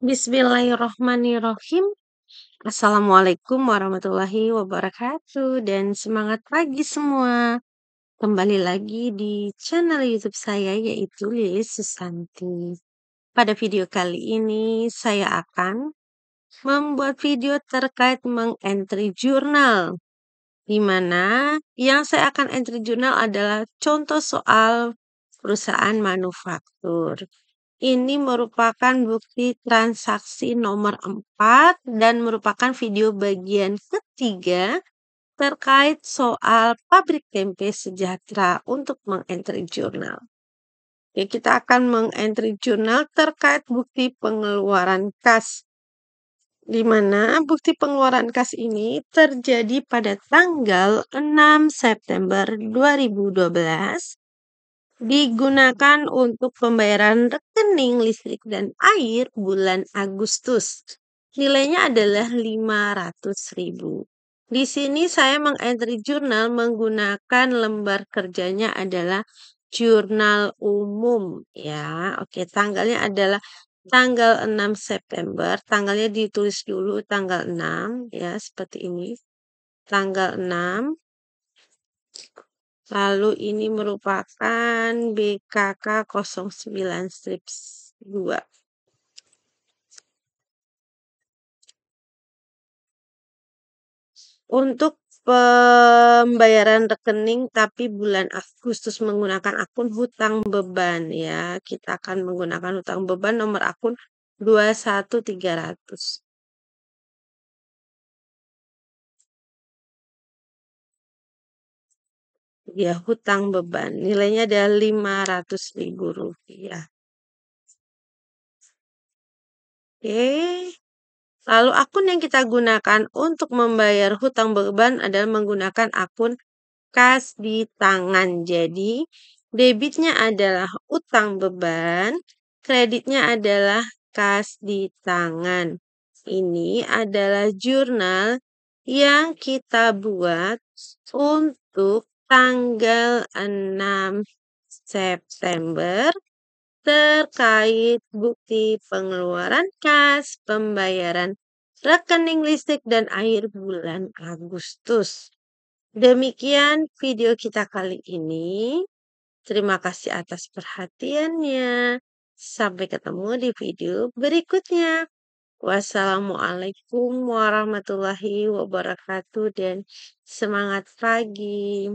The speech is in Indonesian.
Bismillahirrohmanirrohim. Assalamualaikum warahmatullahi wabarakatuh dan semangat pagi semua. Kembali lagi di channel YouTube saya yaitu Lilis Susanti. Pada video kali ini saya akan membuat video terkait mengentry jurnal. Di mana yang saya akan entry jurnal adalah contoh soal perusahaan manufaktur. Ini merupakan bukti transaksi nomor 4 dan merupakan video bagian ketiga terkait soal pabrik tempe sejahtera untuk mengentry jurnal. Oke, kita akan mengentry jurnal terkait bukti pengeluaran kas di mana bukti pengeluaran kas ini terjadi pada tanggal 6 September 2012 Digunakan untuk pembayaran rekening listrik dan air bulan Agustus. Nilainya adalah 500.000. Di sini saya mengentry jurnal menggunakan lembar kerjanya adalah jurnal umum ya. Oke, tanggalnya adalah tanggal 6 September. Tanggalnya ditulis dulu tanggal 6 ya seperti ini. Tanggal 6 Lalu ini merupakan BKK 09 strips 2. Untuk pembayaran rekening tapi bulan Agustus menggunakan akun hutang beban ya. Kita akan menggunakan hutang beban nomor akun 21300. ya hutang beban. Nilainya ada 500 ribu rupiah. Oke. Lalu akun yang kita gunakan untuk membayar hutang beban adalah menggunakan akun kas di tangan. Jadi, debitnya adalah utang beban, kreditnya adalah kas di tangan. Ini adalah jurnal yang kita buat untuk tanggal 6 September terkait bukti pengeluaran kas, pembayaran rekening listrik dan air bulan Agustus. Demikian video kita kali ini. Terima kasih atas perhatiannya. Sampai ketemu di video berikutnya. Wassalamualaikum warahmatullahi wabarakatuh dan semangat pagi.